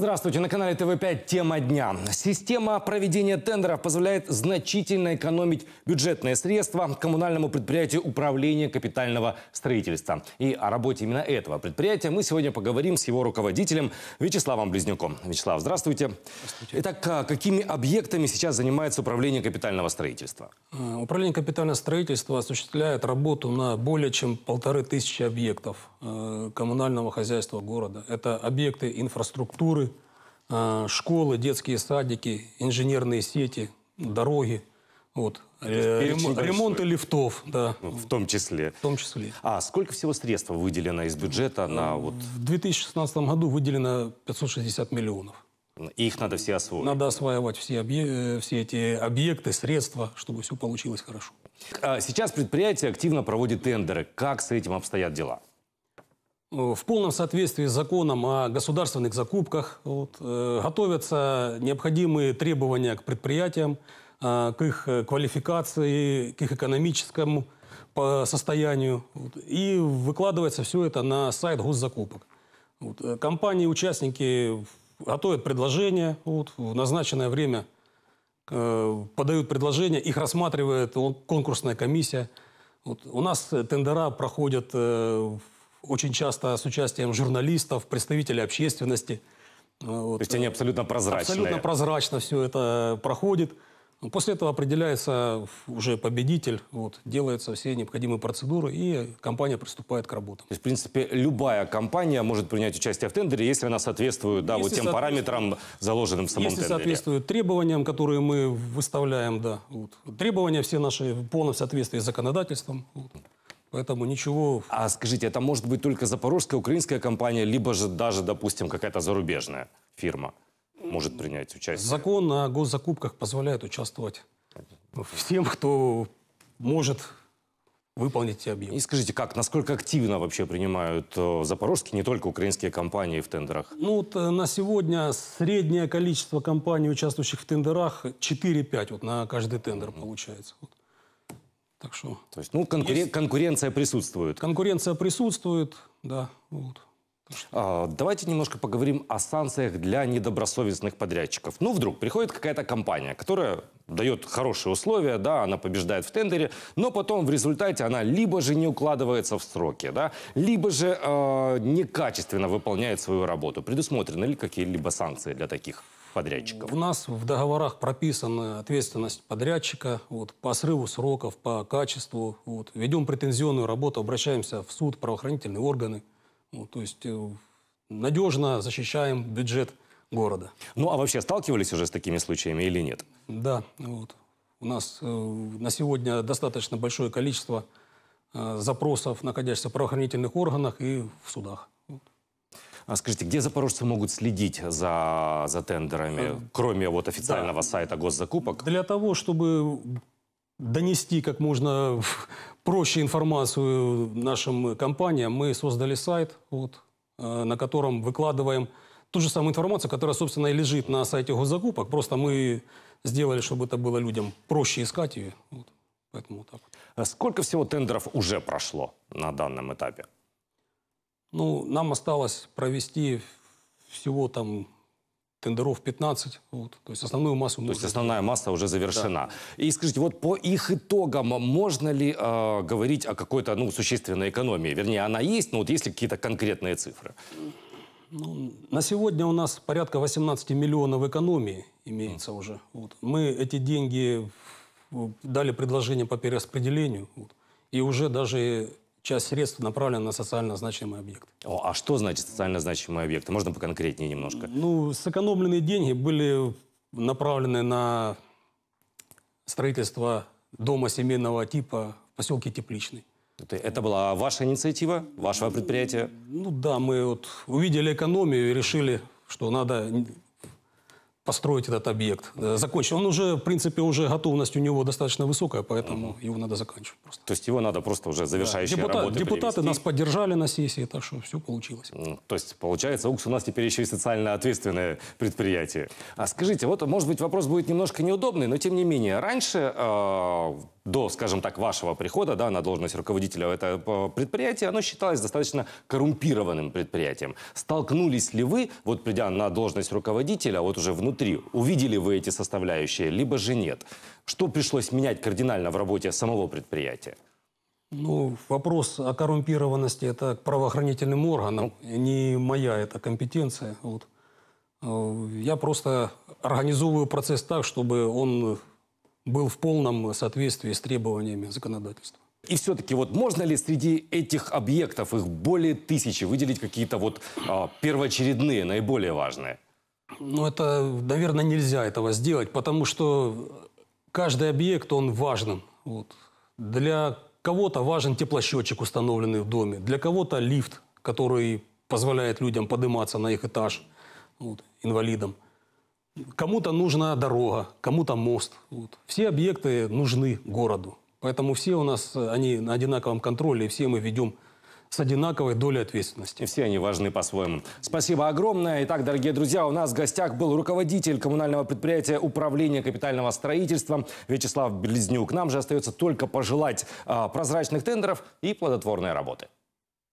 Здравствуйте, на канале ТВ5 «Тема дня». Система проведения тендеров позволяет значительно экономить бюджетные средства коммунальному предприятию управления капитального строительства. И о работе именно этого предприятия мы сегодня поговорим с его руководителем Вячеславом Близнюком. Вячеслав, здравствуйте. здравствуйте. Итак, а какими объектами сейчас занимается управление капитального строительства? А, управление капитального строительства осуществляет работу на более чем полторы тысячи объектов э, коммунального хозяйства города. Это объекты инфраструктуры, а, школы, детские садики, инженерные сети, дороги, вот. А, э, ремонт, ремонты лифтов, да. Ну, в том числе. В том числе. А сколько всего средств выделено из бюджета на э, вот... В 2016 году выделено 560 миллионов. И их надо все освоить. Надо осваивать все, объ... Э, все эти объекты, средства, чтобы все получилось хорошо. А сейчас предприятие активно проводит тендеры. Как с этим обстоят дела? Э, в полном соответствии с законом о государственных закупках. Вот, э, готовятся необходимые требования к предприятиям, э, к их квалификации, к их экономическому состоянию. Вот, и выкладывается все это на сайт госзакупок. Вот, компании-участники готовят предложения вот, в назначенное время подают предложения, их рассматривает конкурсная комиссия. Вот, у нас тендера проходят в очень часто с участием журналистов, представителей общественности. А, вот. То есть они абсолютно прозрачные? Абсолютно прозрачно все это проходит. После этого определяется уже победитель, вот, делаются все необходимые процедуры, и компания приступает к работе. То есть, в принципе, любая компания может принять участие в тендере, если она соответствует да, если вот тем параметрам, заложенным в самом если тендере. Если соответствует требованиям, которые мы выставляем, да. Вот. Требования все наши в полном соответствии с законодательством. Вот. Поэтому ничего... А скажите, это может быть только запорожская украинская компания, либо же даже, допустим, какая-то зарубежная фирма может принять участие? Закон о госзакупках позволяет участвовать всем, кто может выполнить объем. И скажите, как, насколько активно вообще принимают э, запорожские, не только украинские компании в тендерах? Ну, вот э, на сегодня среднее количество компаний, участвующих в тендерах, 4-5 вот на каждый тендер mm -hmm. получается. Вот. Так что... То есть, ну, конкурен... есть... конкуренция присутствует. Конкуренция присутствует, да. Вот. А, давайте немножко поговорим о санкциях для недобросовестных подрядчиков. Ну, вдруг приходит какая-то компания, которая дает хорошие условия, да, она побеждает в тендере, но потом в результате она либо же не укладывается в сроки, да, либо же э, некачественно выполняет свою работу. Предусмотрены ли какие-либо санкции для таких? подрядчиков? У нас в договорах прописана ответственность подрядчика вот, по срыву сроков, по качеству. Вот. Ведем претензионную работу, обращаемся в суд, правоохранительные органы. Вот, то есть э, надежно защищаем бюджет города. Ну а вообще сталкивались уже с такими случаями или нет? Да, вот. у нас э, на сегодня достаточно большое количество э, запросов, находящихся в правоохранительных органах и в судах. А скажите, где запорожцы могут следить за, за тендерами, э, кроме вот официального да. сайта госзакупок? Для того, чтобы донести как можно проще информацию нашим компаниям, мы создали сайт, вот, э, на котором выкладываем ту же самую информацию, которая, собственно, и лежит на сайте госзакупок. Просто мы сделали, чтобы это было людям проще искать ее. Вот. Поэтому вот так вот. Сколько всего тендеров уже прошло на данном этапе? Ну, нам осталось провести всего там тендеров 15, вот, то есть основную массу... То есть основная масса уже завершена. Да. И скажите, вот по их итогам можно ли э, говорить о какой-то ну, существенной экономии? Вернее, она есть, но вот есть ли какие-то конкретные цифры? Ну, на сегодня у нас порядка 18 миллионов экономии имеется mm. уже. Вот. Мы эти деньги дали предложение по перераспределению, вот, и уже даже часть средств направлена на социально значимый объект. О, а что значит социально значимый объект? Можно поконкретнее немножко? Ну, сэкономленные деньги были направлены на строительство дома семейного типа в поселке Тепличный. Это, это была ваша инициатива, вашего предприятия? Ну, ну да, мы вот увидели экономию и решили, что надо построить этот объект, э, закончить. Он уже, в принципе, уже готовность у него достаточно высокая, поэтому угу. его надо заканчивать. Просто. То есть его надо просто уже завершающие да. Депутат, работы Депутаты привести. нас поддержали на сессии, так что все получилось. То есть, получается, УКС у нас теперь еще и социально ответственное предприятие. А скажите, вот, может быть, вопрос будет немножко неудобный, но тем не менее, раньше... Э до, скажем так, вашего прихода да, на должность руководителя этого предприятия, оно считалось достаточно коррумпированным предприятием. Столкнулись ли вы, вот придя на должность руководителя, вот уже внутри, увидели вы эти составляющие, либо же нет? Что пришлось менять кардинально в работе самого предприятия? Ну, вопрос о коррумпированности – это к правоохранительным органам. Ну. Не моя эта компетенция. Вот. Э, я просто организовываю процесс так, чтобы он был в полном соответствии с требованиями законодательства. И все-таки вот можно ли среди этих объектов, их более тысячи, выделить какие-то вот а, первоочередные, наиболее важные? Ну, это, наверное, нельзя этого сделать, потому что каждый объект, он важен. Вот. Для кого-то важен теплосчетчик, установленный в доме, для кого-то лифт, который позволяет людям подниматься на их этаж, вот, инвалидам. Кому-то нужна дорога, кому-то мост. Вот. Все объекты нужны городу. Поэтому все у нас, э, они на одинаковом контроле, и все мы ведем с одинаковой долей ответственности. Все они важны по-своему. Спасибо огромное. Итак, дорогие друзья, у нас в гостях был руководитель коммунального предприятия Управления капитального строительства Вячеслав Близнюк. Нам же остается только пожелать э, прозрачных тендеров и плодотворной работы.